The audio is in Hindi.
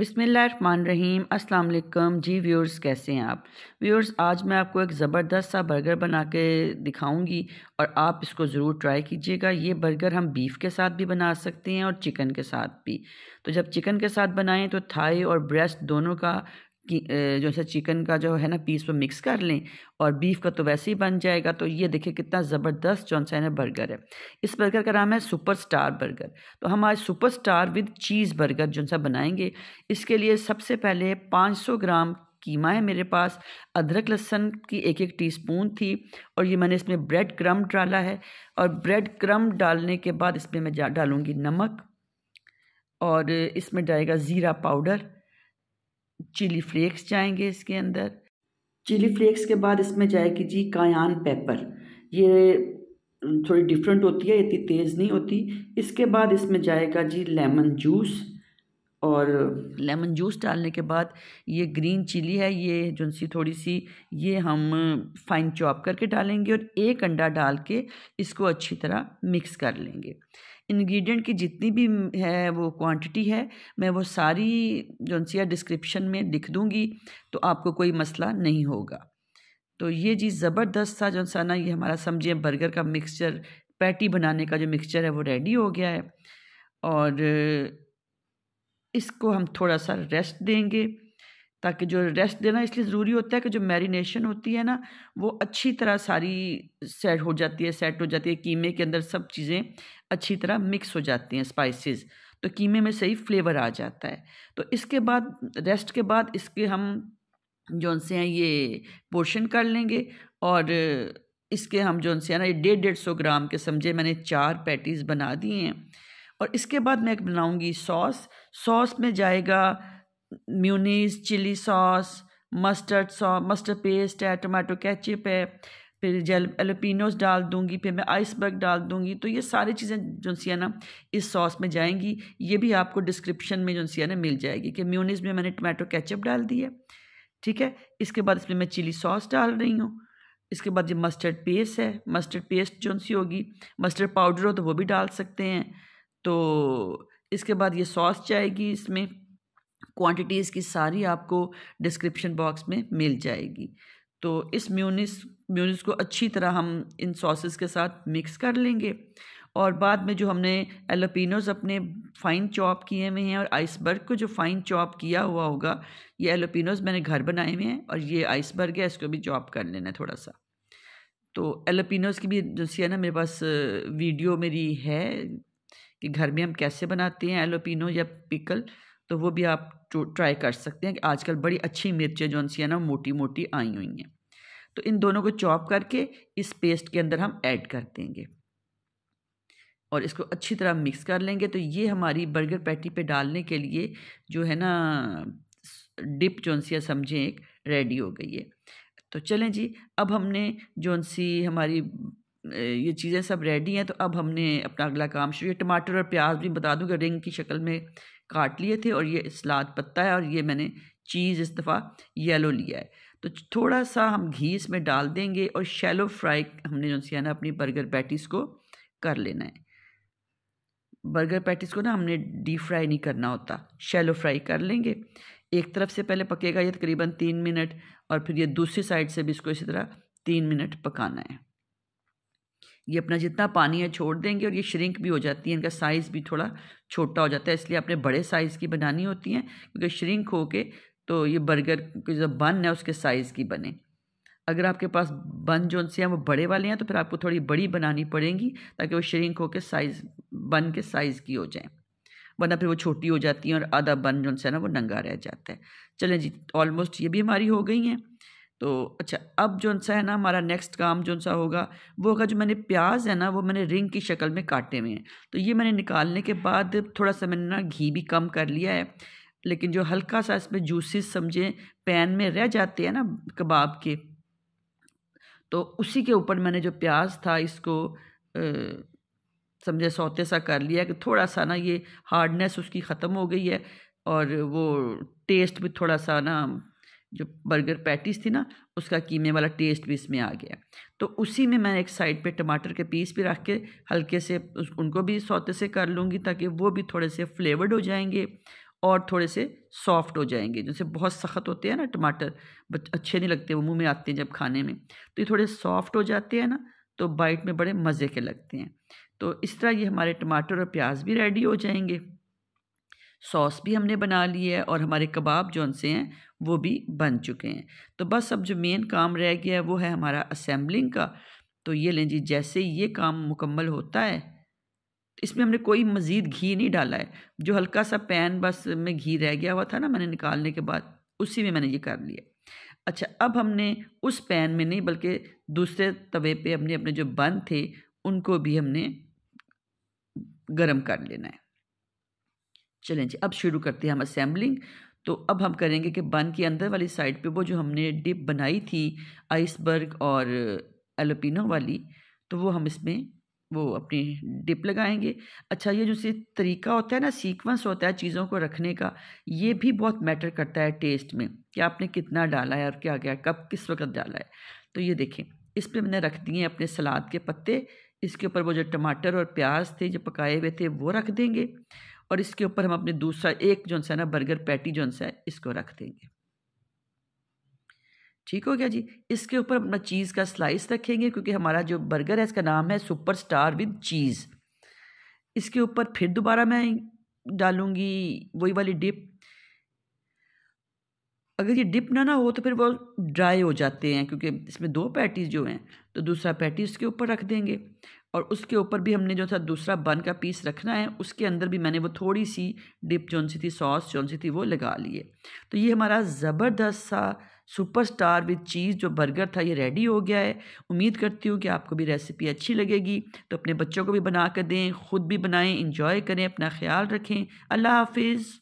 बिसमीम अस्सलाम वालेकुम जी व्यूअर्स कैसे हैं आप व्यूअर्स आज मैं आपको एक ज़बरदस्त सा बर्गर बना के दिखाऊंगी और आप इसको ज़रूर ट्राई कीजिएगा ये बर्गर हम बीफ के साथ भी बना सकते हैं और चिकन के साथ भी तो जब चिकन के साथ बनाएं तो थाई और ब्रेस्ट दोनों का कि जो है चिकन का जो है ना पीस वो मिक्स कर लें और बीफ का तो वैसे ही बन जाएगा तो ये देखिए कितना ज़बरदस्त जो सा ना बर्गर है इस बर्गर का नाम है सुपर स्टार बर्गर तो हम आज superstar with cheese burger जो सा बनाएंगे इसके लिए सबसे पहले 500 ग्राम कीमा है मेरे पास अदरक लहसन की एक एक टीस्पून थी और ये मैंने इसमें ब्रेड क्रम डाला है और ब्रेड क्रम डालने के बाद इसमें मैं डालूँगी नमक और इसमें डालेगा ज़ीरा पाउडर चिली फ्लेक्स जाएंगे इसके अंदर चिली फ्लेक्स के बाद इसमें जाएगी जी कायान पेपर ये थोड़ी डिफरेंट होती है इतनी तेज़ नहीं होती इसके बाद इसमें जाएगा जी लेमन जूस और लेमन जूस डालने के बाद ये ग्रीन चिली है ये जो सी थोड़ी सी ये हम फाइन चॉप करके डालेंगे और एक अंडा डाल के इसको अच्छी तरह मिक्स कर लेंगे इंग्रेडिएंट की जितनी भी है वो क्वांटिटी है मैं वो सारी जो डिस्क्रिप्शन में लिख दूँगी तो आपको कोई मसला नहीं होगा तो ये जी ज़बरदस्त था जो सा ना ये हमारा समझिए बर्गर का मिक्सचर पैटी बनाने का जो मिक्सचर है वो रेडी हो गया है और इसको हम थोड़ा सा रेस्ट देंगे ताकि जो रेस्ट देना इसलिए ज़रूरी होता है कि जो मैरिनेशन होती है ना वो अच्छी तरह सारी सेट हो जाती है सेट हो जाती है कीमे के अंदर सब चीज़ें अच्छी तरह मिक्स हो जाती हैं स्पाइसेस तो कीमे में सही फ्लेवर आ जाता है तो इसके बाद रेस्ट के बाद इसके हम जो से हैं ये पोर्शन कर लेंगे और इसके हम जो से है ना ये डेढ़ डेढ़ सौ ग्राम के समझे मैंने चार पैटीज़ बना दिए हैं और इसके बाद मैं एक बनाऊँगी सॉस सॉस में जाएगा mayonnaise chilli sauce mustard sauce mustard paste है टमाटो केचप है फिर जेल एलोपिनोस डाल दूंगी फिर मैं आइसबर्ग डाल दूंगी तो ये सारी चीज़ें जो सी है ना इस सॉस में जाएंगी ये भी आपको डिस्क्रिप्शन में जो सी है ना मिल जाएगी कि म्यूनिस में मैंने टमाटो कैचअप डाल दी है ठीक है इसके बाद इसमें मैं चिली सॉस डाल रही हूँ इसके बाद ये मस्टर्ड पेस्ट है मस्टर्ड पेस्ट जो सी होगी मस्टर्ड पाउडर हो तो वो भी डाल सकते हैं तो इसके बाद ये सॉस जाएगी इसमें क्वांटिटीज़ की सारी आपको डिस्क्रिप्शन बॉक्स में मिल जाएगी तो इस म्यूनिस म्यूनिस को अच्छी तरह हम इन सॉसेस के साथ मिक्स कर लेंगे और बाद में जो हमने एलोपिनोज़ अपने फ़ाइन चॉप किए हुए हैं और आइसबर्ग को जो फ़ाइन चॉप किया हुआ होगा ये एलोपिनोज़ मैंने घर बनाए हुए हैं और ये आइसबर्ग है इसको भी चॉप कर लेना थोड़ा सा तो एलोपिनोज़ की भी जो सी है ना मेरे पास वीडियो मेरी है कि घर में हम कैसे बनाते हैं एलोपिनो या पिकल तो वो भी आप ट्राई तो कर सकते हैं कि आजकल बड़ी अच्छी मिर्चें जो सी है ना मोटी मोटी आई हुई हैं तो इन दोनों को चॉप करके इस पेस्ट के अंदर हम ऐड कर देंगे और इसको अच्छी तरह मिक्स कर लेंगे तो ये हमारी बर्गर पैटी पे डालने के लिए जो है ना डिप जोनसिया समझें एक रेडी हो गई है तो चलें जी अब हमने सी हमारी ये चीज़ें सब रेडी हैं तो अब हमने अपना अगला काम शुरू टमाटर और प्याज भी बता दूँ कि रिंग की शक्ल में काट लिए थे और ये सलाद पत्ता है और ये मैंने चीज़ इस दफ़ा येलो लिया है तो थोड़ा सा हम घी इसमें डाल देंगे और शैलो फ्राई हमने जो सी है ना अपनी बर्गर पैटीज़ को कर लेना है बर्गर पैटीज़ को ना हमने डीप फ्राई नहीं करना होता शैलो फ्राई कर लेंगे एक तरफ से पहले पकेगा ये तकरीबन तीन मिनट और फिर ये दूसरी साइड से भी इसको इसी तरह तीन मिनट पकाना है ये अपना जितना पानी है छोड़ देंगे और ये श्रिंक भी हो जाती है इनका साइज़ भी थोड़ा छोटा हो जाता है इसलिए आपने बड़े साइज़ की बनानी होती हैं क्योंकि श्रिंक हो के तो ये बर्गर की जो बन है उसके साइज़ की बने अगर आपके पास बन जो से हैं वो बड़े वाले हैं तो फिर आपको थोड़ी बड़ी बनानी पड़ेंगी ताकि वो श्रिंक होकर साइज़ बन के साइज़ की हो जाए वरना फिर वो छोटी हो जाती हैं और आधा बन जो से ना वो नंगा रह जाता है चलें जी ऑलमोस्ट ये भी हमारी हो गई हैं तो अच्छा अब जो सा है ना हमारा नेक्स्ट काम जो सा होगा वो होगा जो मैंने प्याज है ना वो मैंने रिंग की शक्ल में काटे हुए हैं तो ये मैंने निकालने के बाद थोड़ा सा मैंने ना घी भी कम कर लिया है लेकिन जो हल्का सा इसमें जूसेस समझे पैन में रह जाते हैं ना कबाब के तो उसी के ऊपर मैंने जो प्याज था इसको समझे सौते सा कर लिया कि थोड़ा सा ना ये हार्डनेस उसकी ख़त्म हो गई है और वो टेस्ट भी थोड़ा सा ना जो बर्गर पैटीज थी ना उसका कीमे वाला टेस्ट भी इसमें आ गया तो उसी में मैं एक साइड पे टमाटर के पीस भी रख के हल्के से उनको भी सौते से कर लूँगी ताकि वो भी थोड़े से फ्लेवर्ड हो जाएंगे और थोड़े से सॉफ्ट हो जाएंगे जैसे बहुत सख्त होते हैं ना टमाटर अच्छे नहीं लगते वो मुँह में आते हैं जब खाने में तो ये थोड़े सॉफ्ट हो जाते हैं ना तो बाइट में बड़े मज़े के लगते हैं तो इस तरह ये हमारे टमाटर और प्याज भी रेडी हो जाएंगे सॉस भी हमने बना ली है और हमारे कबाब जौन से हैं वो भी बन चुके हैं तो बस अब जो मेन काम रह गया है वो है हमारा असेंबलिंग का तो ये लें जी जैसे ये काम मुकम्मल होता है इसमें हमने कोई मज़ीद घी नहीं डाला है जो हल्का सा पैन बस में घी रह गया हुआ था ना मैंने निकालने के बाद उसी में मैंने ये कर लिया अच्छा अब हमने उस पैन में नहीं बल्कि दूसरे तवे पे हमने अपने जो बन थे उनको भी हमने गरम कर लेना है चलें जी अब शुरू करते हैं हम असेंबलिंग तो अब हम करेंगे कि बन के अंदर वाली साइड पे वो जो हमने डिप बनाई थी आइसबर्ग और एलोपिनो वाली तो वो हम इसमें वो अपनी डिप लगाएंगे अच्छा ये जो से तरीका होता है ना सीक्वेंस होता है चीज़ों को रखने का ये भी बहुत मैटर करता है टेस्ट में कि आपने कितना डाला है और क्या क्या कब किस वक्त डाला है तो ये देखें इस पर मैंने रख दिए अपने सलाद के पत्ते इसके ऊपर वो जो टमाटर और प्याज थे जो पकाए हुए थे वो रख देंगे और इसके ऊपर हम अपने दूसरा एक जो है ना बर्गर पैटी जो है इसको रख देंगे ठीक हो गया जी इसके ऊपर अपना चीज़ का स्लाइस रखेंगे क्योंकि हमारा जो बर्गर है इसका नाम है सुपर स्टार विद चीज़ इसके ऊपर फिर दोबारा मैं डालूंगी वही वाली डिप अगर ये डिप ना ना हो तो फिर वो ड्राई हो जाते हैं क्योंकि इसमें दो पैटीज जो हैं तो दूसरा पैटी इसके ऊपर रख देंगे और उसके ऊपर भी हमने जो था दूसरा बन का पीस रखना है उसके अंदर भी मैंने वो थोड़ी सी डिप जौन सी थी सॉस जौन सी थी वो लगा लिए तो ये हमारा ज़बरदस्त सा सुपरस्टार विद चीज़ जो बर्गर था ये रेडी हो गया है उम्मीद करती हूँ कि आपको भी रेसिपी अच्छी लगेगी तो अपने बच्चों को भी बना कर दें ख़ुद भी बनाएं इंजॉय करें अपना ख्याल रखें अल्लाह हाफिज़